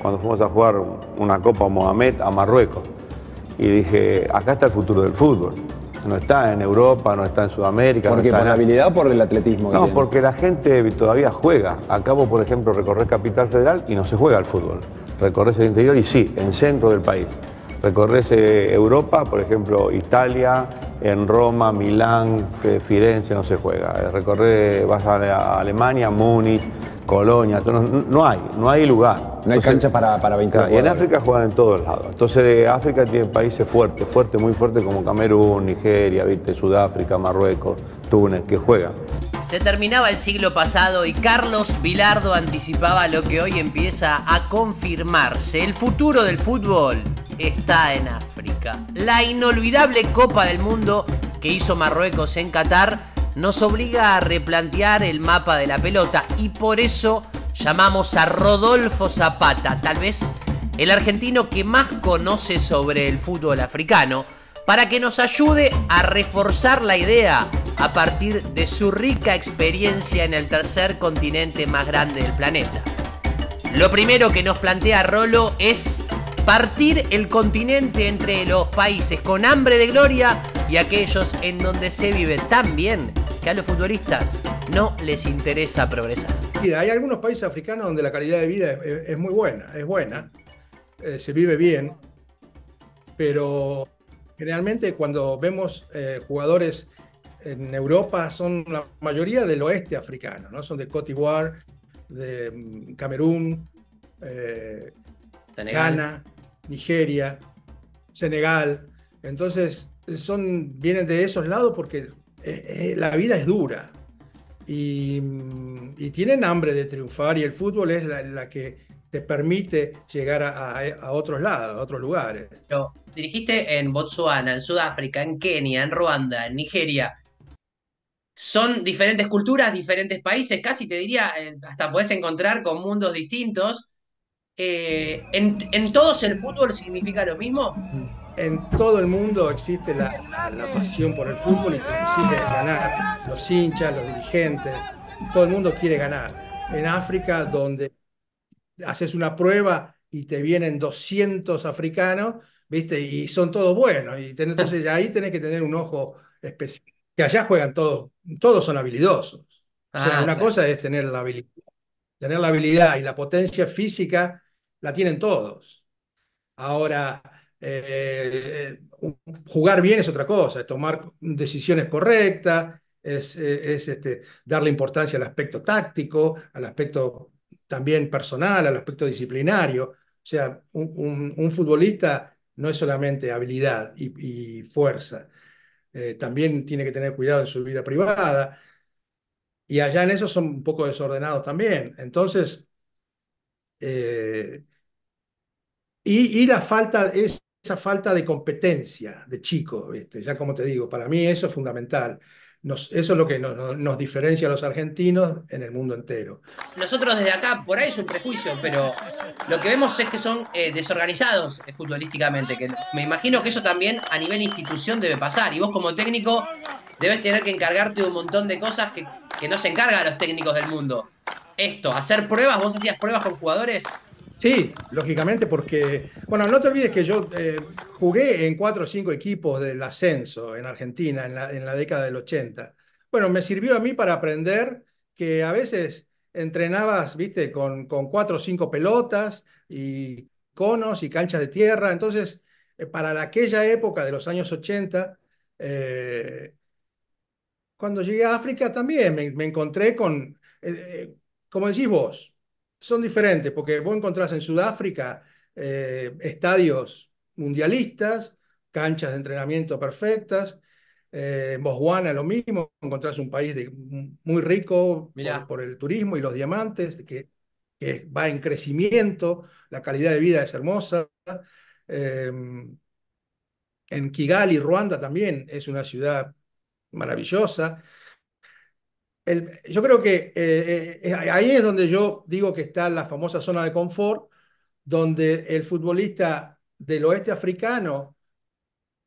Cuando fuimos a jugar una Copa Mohamed a Marruecos y dije, acá está el futuro del fútbol. No está en Europa, no está en Sudamérica. ¿Por ¿Por la habilidad o por el atletismo? No, porque la gente todavía juega. Acabo, por ejemplo, recorrer Capital Federal y no se juega al fútbol. Recorres el interior y sí, en centro del país. Recorres eh, Europa, por ejemplo, Italia, en Roma, Milán, Firenze, no se juega. Eh, Recorres, vas a Alemania, Múnich. Colonia, no, hay, no hay lugar. No hay cancha para, para 20 Y en África juegan en todos lados. Entonces de África tiene países fuertes, fuertes, muy fuertes como Camerún, Nigeria, Sudáfrica, Marruecos, Túnez, que juegan. Se terminaba el siglo pasado y Carlos Vilardo anticipaba lo que hoy empieza a confirmarse. El futuro del fútbol está en África. La inolvidable Copa del Mundo que hizo Marruecos en Qatar nos obliga a replantear el mapa de la pelota y por eso llamamos a Rodolfo Zapata, tal vez el argentino que más conoce sobre el fútbol africano, para que nos ayude a reforzar la idea a partir de su rica experiencia en el tercer continente más grande del planeta. Lo primero que nos plantea Rolo es partir el continente entre los países con hambre de gloria y aquellos en donde se vive tan bien a los futbolistas no les interesa progresar. Hay algunos países africanos donde la calidad de vida es, muy buena, es buena, eh, se vive bien, pero generalmente cuando vemos eh, jugadores en Europa son la mayoría del oeste africano, ¿no? Son de Cote d'Ivoire, de mm, Camerún, eh, Ghana, Nigeria, Senegal. Entonces, son, vienen de esos lados porque eh, eh, la vida es dura mm, y, tienen hambre de triunfar y el fútbol es la, que te permite llegar a, otros lados, a otros lugares. dirigiste en Botsuana, en Sudáfrica, en Kenia, en Ruanda, en Nigeria. Son diferentes culturas, diferentes países, casi te diría, eh, hasta puedes encontrar con mundos distintos. ¿En todos el fútbol significa lo mismo? Mm en todo el mundo existe la, pasión por el fútbol y existe ganar. Los hinchas, los dirigentes, todo el mundo quiere ganar. En África, donde haces una prueba y te vienen 200 africanos, ¿viste? Y son todos buenos. Y entonces ahí tenés que tener un ojo especial. Que allá juegan todos, todos son habilidosos. O sea, ah, una cosa es tener la habilidad. Tener la habilidad y la potencia física la tienen todos. Ahora, eh, eh, jugar bien es otra cosa, es tomar decisiones correctas, es, eh, este, darle importancia al aspecto táctico, al aspecto también personal, al aspecto disciplinario. O sea, un, futbolista no es solamente habilidad y, fuerza, también tiene que tener cuidado en su vida privada. Y allá en eso son un poco desordenados también. Entonces, y, y, la falta, es, esa falta de competencia de chicos, este, ya como te digo, para mí eso es fundamental. eso es lo que nos, diferencia a los argentinos en el mundo entero. Nosotros desde acá, por ahí es un prejuicio, pero lo que vemos es que son eh, desorganizados eh, futbolísticamente, que me imagino que eso también a nivel institución debe pasar, y vos como técnico debes tener que encargarte de un montón de cosas que, que no se encargan los técnicos del mundo. Esto, hacer pruebas, vos hacías pruebas con jugadores Sí, lógicamente, porque, bueno, no te olvides que yo eh, jugué en cuatro o cinco equipos del ascenso en Argentina en la, década del 80. Bueno, me sirvió a mí para aprender que a veces entrenabas, viste, con, cuatro o cinco pelotas y conos y canchas de tierra. Entonces, eh, para aquella época de los años 80, eh, cuando llegué a África también me, me encontré con, como decís vos, son diferentes, porque vos encontrás en Sudáfrica eh, estadios mundialistas, canchas de entrenamiento perfectas, eh, en Botswana lo mismo, encontrás un país muy rico por, el turismo y los diamantes, que, va en crecimiento, la calidad de vida es hermosa. Em, en Kigali, Ruanda también es una ciudad maravillosa yo creo que eh, eh, eh, ahí es donde yo digo que está la famosa zona de confort, donde el futbolista del oeste africano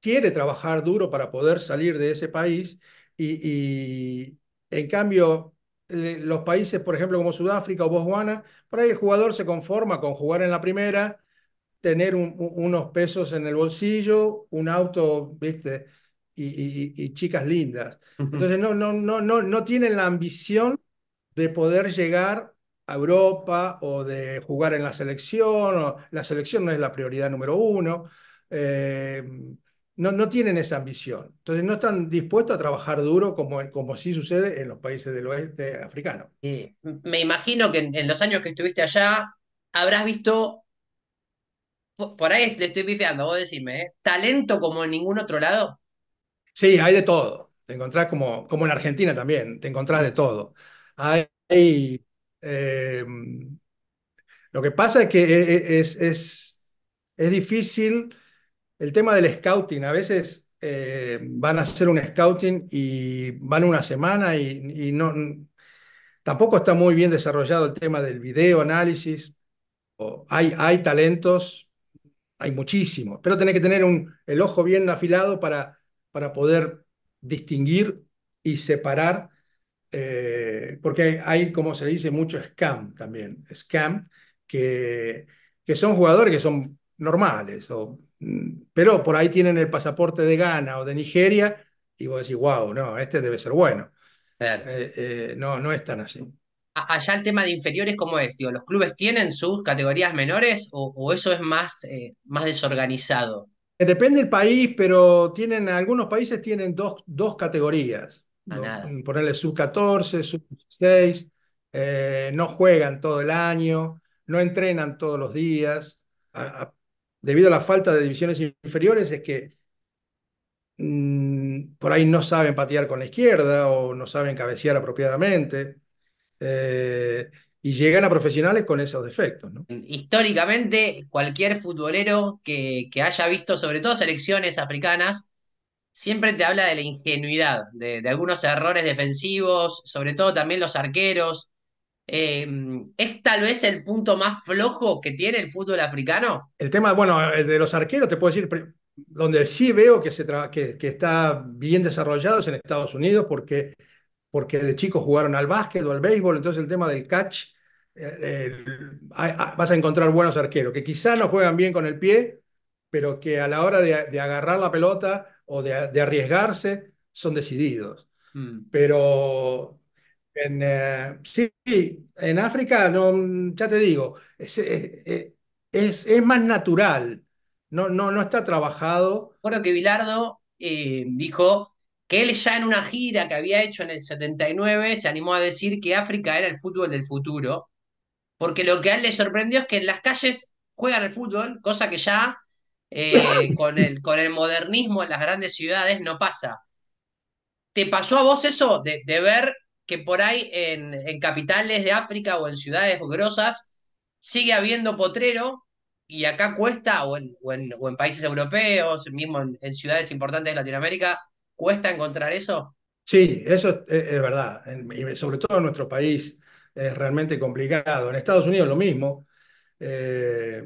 quiere trabajar duro para poder salir de ese país y, en cambio los países, por ejemplo, como Sudáfrica o Botswana, por ahí el jugador se conforma con jugar en la primera, tener unos pesos en el bolsillo, un auto, viste, y, chicas lindas. Entonces no, no, no, no, no tienen la ambición de poder llegar a Europa o de jugar en la selección, la selección no es la prioridad número uno, eh, no, no tienen esa ambición. Entonces no están dispuestos a trabajar duro como, como sí sucede en los países del oeste africano. Me imagino que en, los años que estuviste allá habrás visto, por, ahí le estoy bifeando, vos decime, ¿eh? talento como en ningún otro lado. Sí, hay de todo. Te encontrás como, como en Argentina también, te encontrás de todo. Hay, em, lo que pasa es que e, e, es, es, difícil el tema del scouting. A veces eh, van a hacer un scouting y van una semana y, no... Tampoco está muy bien desarrollado el tema del video análisis. hay, hay talentos, hay muchísimos, pero tenés que tener un, el ojo bien afilado para para poder distinguir y separar, eh, porque hay, como se dice, mucho scam también, scam, que, que son jugadores que son normales, o, mm, pero por ahí tienen el pasaporte de Ghana o de Nigeria y vos decís, wow, no, este debe ser bueno. Eh, eh, no, no es tan así. Allá el tema de inferiores, ¿cómo es? Digo, ¿Los clubes tienen sus categorías menores o, eso es más, más desorganizado? Eh, depende del país, pero tienen, algunos países tienen dos, dos categorías. Mm, ponerle sub-14, sub-16, eh, no juegan todo el año, no entrenan todos los días. debido a la falta de divisiones inferiores es que mm, por ahí no saben patear con la izquierda o no saben cabecear apropiadamente. Eh, y llegan a profesionales con esos defectos. Históricamente, cualquier futbolero que, que, haya visto, sobre todo selecciones africanas, siempre te habla de la ingenuidad, de, algunos errores defensivos, sobre todo también los arqueros. Em, ¿Es tal vez el punto más flojo que tiene el fútbol africano? El tema, bueno, eh, de los arqueros, te puedo decir, donde sí veo que, se que, que está bien desarrollado es en Estados Unidos, porque porque de chicos jugaron al básquet o al béisbol, entonces el tema del catch eh, eh, vas a encontrar buenos arqueros que quizás no juegan bien con el pie, pero que a la hora de, agarrar la pelota o de, arriesgarse son decididos. Mm. Pero en, eh, sí, en África, no, ya te digo, es, más natural, no, no, está trabajado. Recuerdo que Bilardo dijo que él ya en una gira que había hecho en el 79 se animó a decir que África era el fútbol del futuro porque lo que a él le sorprendió es que en las calles juegan al fútbol, cosa que ya eh, con, el, con el modernismo en las grandes ciudades no pasa. ¿Te pasó a vos eso de, ver que por ahí en, capitales de África o en ciudades grosas sigue habiendo potrero y acá cuesta, o en, en, países europeos, mismo en, ciudades importantes de Latinoamérica, cuesta encontrar eso? Sí, eso es, es verdad, sobre todo en nuestro país es realmente complicado. En Estados Unidos lo mismo. Eh,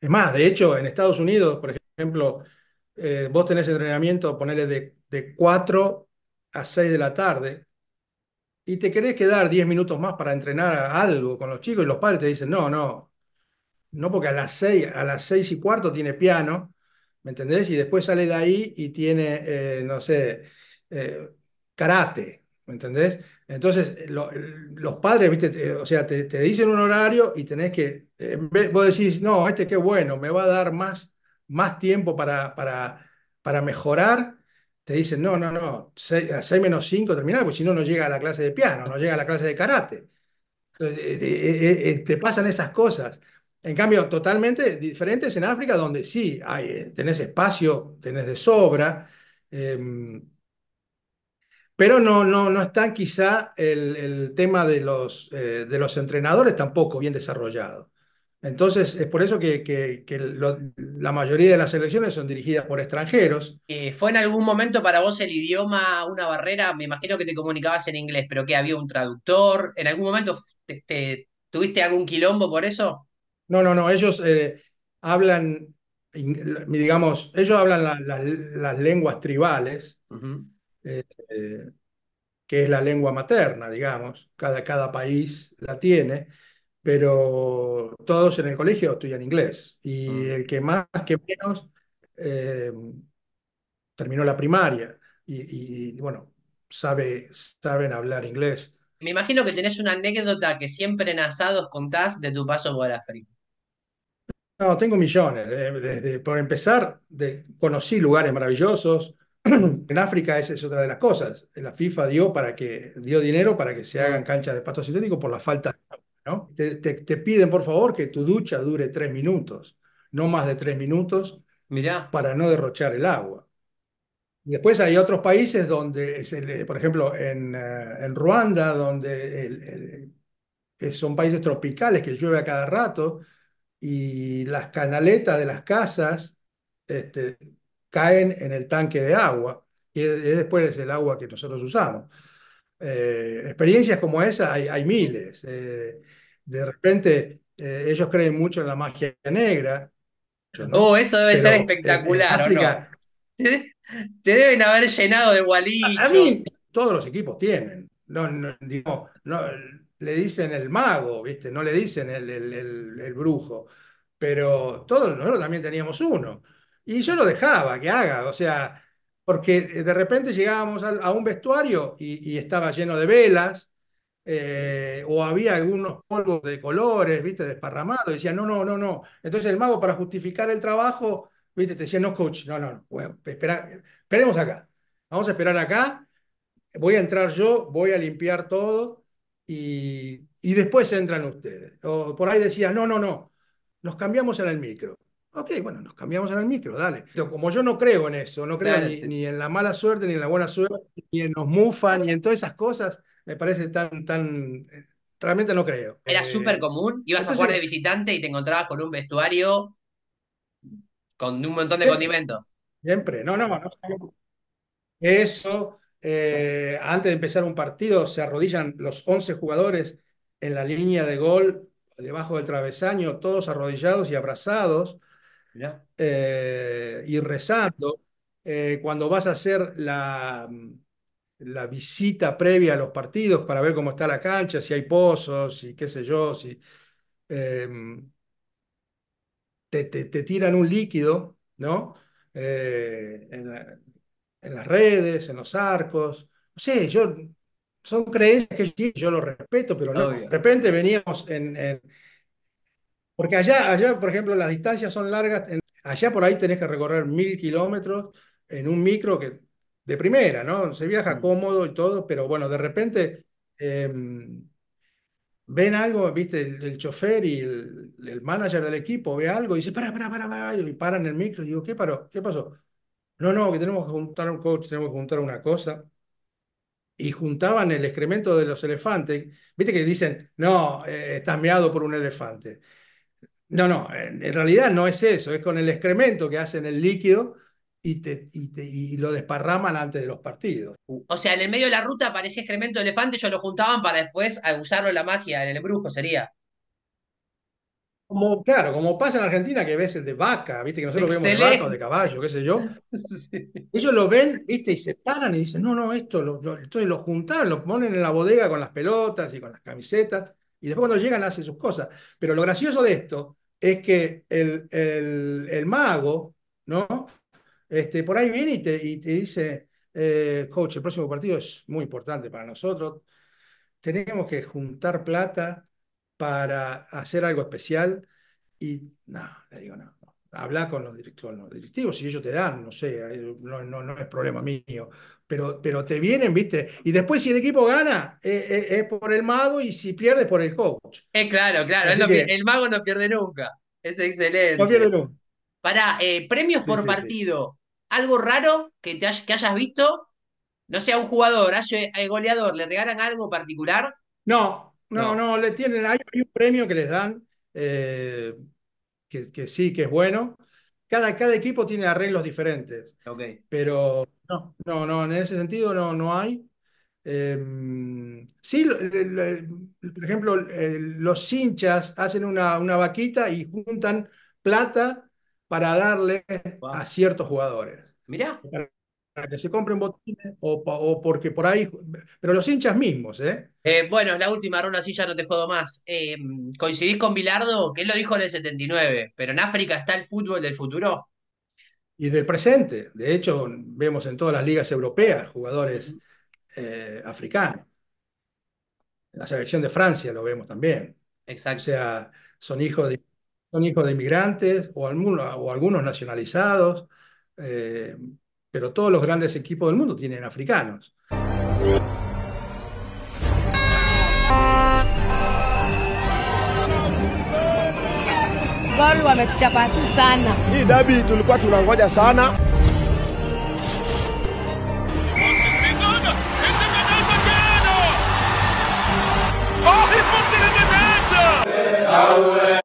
es más, de hecho, en Estados Unidos, por ejemplo, eh, vos tenés entrenamiento, ponele de, de 4 a 6 de la tarde, y te querés quedar 10 minutos más para entrenar algo con los chicos, y los padres te dicen, no, no, no, porque a las 6, a las y cuarto tiene piano, ¿me entendés? Y después sale de ahí y tiene, eh, no sé, karate, ¿me entendés? Entonces, los padres, o sea, te, dicen un horario y tenés que, vos decís, no, este qué bueno, me va a dar más, más tiempo para, para, para mejorar. Te dicen, no, no, no, 6 menos 5 terminar, porque si no, no llega a la clase de piano, no llega a la clase de karate. Eh, eh, eh, te, pasan esas cosas. En cambio, totalmente diferentes en África, donde sí hay, tenés espacio, tenés de sobra. Em, pero no, no, no está quizá el, tema de los, eh, de los entrenadores tampoco bien desarrollado. Entonces, es por eso que, la mayoría de las selecciones son dirigidas por extranjeros. Eh, ¿Fue en algún momento para vos el idioma una barrera? Me imagino que te comunicabas en inglés, pero que había un traductor. ¿En algún momento te, tuviste algún quilombo por eso? No, no, no. Ellos eh, hablan, digamos, ellos hablan las lenguas tribales. Eh, eh, que es la lengua materna, digamos, cada, cada país la tiene, pero todos en el colegio estudian inglés y mm. el que más que menos eh, terminó la primaria y, bueno, sabe, saben hablar inglés. Me imagino que tenés una anécdota que siempre en asados contás de tu paso por África. No, tengo millones. De, por empezar, de conocí lugares maravillosos, en África esa es otra de las cosas. La FIFA dio, para que, dio dinero para que se hagan canchas de pasto sintético por la falta de agua. ¿no? Te, piden, por favor, que tu ducha dure tres minutos, no más de tres minutos, mira, para no derrochar el agua. Y después hay otros países donde, por ejemplo, en, eh, Ruanda, donde son países tropicales que llueve a cada rato y las canaletas de las casas este, caen en el tanque de agua, que después es el agua que nosotros usamos. Eh, experiencias como esa hay, miles. Eh, de repente eh, ellos creen mucho en la magia negra. Oh, eso debe ser espectacular. te, deben haber llenado de gualichos. todos los equipos tienen. No, no, le dicen el mago, ¿viste? No le dicen el, brujo. Pero todos nosotros también teníamos uno. Y yo lo dejaba que haga, o sea, porque eh, de repente llegábamos a, un vestuario y, estaba lleno de velas, eh, o había algunos polvos de colores, viste, desparramados, y decía, no, no, no, no. Entonces el mago para justificar el trabajo, viste, te decía, no, coach, no, no, bueno, esperemos acá, vamos a esperar acá, voy a entrar yo, voy a limpiar todo y, y después entran ustedes. O por ahí decía, no, no, no, nos cambiamos en el micro. Ok, bueno, nos cambiamos en el micro, dale. como yo no creo en eso, no creo ni, en la mala suerte, ni en la buena suerte, ni en los mufas, ni en todas esas cosas, me parece tan, tan, eh, realmente no creo. Era eh, súper común, ibas a jugar de visitante y te encontrabas con un vestuario con un montón de condimentos. Siempre, no, no, no. Eso, eh, antes de empezar un partido, se arrodillan los 11 jugadores en la línea de gol, debajo del travesaño, todos arrodillados y abrazados eh, y rezando, eh, cuando vas a hacer la, la visita previa a los partidos para ver cómo está la cancha, si hay pozos, si qué sé yo, si em, te, tiran un líquido, ¿no? Eh, en, las redes, en los arcos. No yo, son creencias que yo, lo respeto, pero de repente veníamos en, en porque allá, allá, por ejemplo, las distancias son largas. allá por ahí tenés que recorrer mil kilómetros en un micro que de primera, ¿no? Se viaja mm. cómodo y todo, pero bueno, de repente em, ven algo, viste, el, chofer y el, manager del equipo ve algo y dice, para, para, para, para, y paran el micro. Y digo, ¿qué paró? ¿Qué pasó? No, no, que tenemos que juntar un coach, tenemos que juntar una cosa. Y juntaban el excremento de los elefantes. Viste que dicen, no, eh, estás meado por un elefante. No, no, en, realidad no es eso, es con el excremento que hacen el líquido y, te, lo desparraman antes de los partidos. O sea, en el medio de la ruta aparecía excremento de elefante, ellos lo juntaban para después usarlo en la magia, en el brujo sería. Como, claro, como pasa en Argentina que ves el de vaca, viste que nosotros vemos de de caballo, qué sé yo. Ellos lo ven, viste, y se paran y dicen, no, no, esto, lo, lo juntan, lo ponen en la bodega con las pelotas y con las camisetas y después cuando llegan hacen sus cosas. Pero lo gracioso de esto es que el, el, mago, ¿no? Este, por ahí viene y te, dice, eh, coach, el próximo partido es muy importante para nosotros. Tenemos que juntar plata para hacer algo especial. Y no, le digo, no, habla con los, directivos, si ellos te dan, no sé, eh, no es problema mío pero, pero te vienen, ¿viste? Y después si el equipo gana, eh, eh, es por el mago y si pierde, por el coach. Eh, claro, claro, el mago no pierde nunca. Es excelente. No pierde nunca. Para premios por partido, ¿algo raro que, te que hayas visto? No sea un jugador, el goleador, ¿le regalan algo particular? No, no, no, le tienen, hay, un premio que les dan, que, que sí, que es bueno, cada, equipo tiene arreglos diferentes. Pero no, no, no, en ese sentido no, no hay. Em, sí, por ejemplo, los hinchas hacen una, vaquita y juntan plata para darle a ciertos jugadores. Mirá que se compren botines o, porque por ahí, pero los hinchas mismos, ¿eh? eh bueno, es la última ronda, así ya no te jodo más. Em, ¿Coincidís con Bilardo? Que él lo dijo en el 79, pero en África está el fútbol del futuro. Y del presente. De hecho, vemos en todas las ligas europeas jugadores eh, africanos. En la selección de Francia lo vemos también. O sea, son hijos de, son hijos de inmigrantes o, algunos, o algunos nacionalizados. Eh, pero todos los grandes equipos del mundo tienen africanos. Gol wametuchapa sana. Hii dabi tulikuwa tunangoja sana. Oh, he's putting in the net!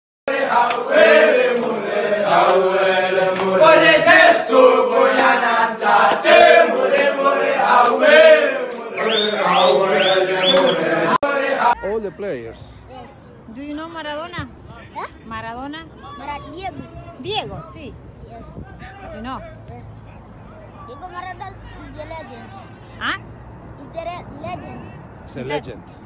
the players. Yes. Do you know Maradona? Yeah. Maradona? Mara Diego. Diego, sí. Yes. You know? Yeah. Uh, Diego Maradona is the legend. Huh? Ah? Is the legend. It's a legend.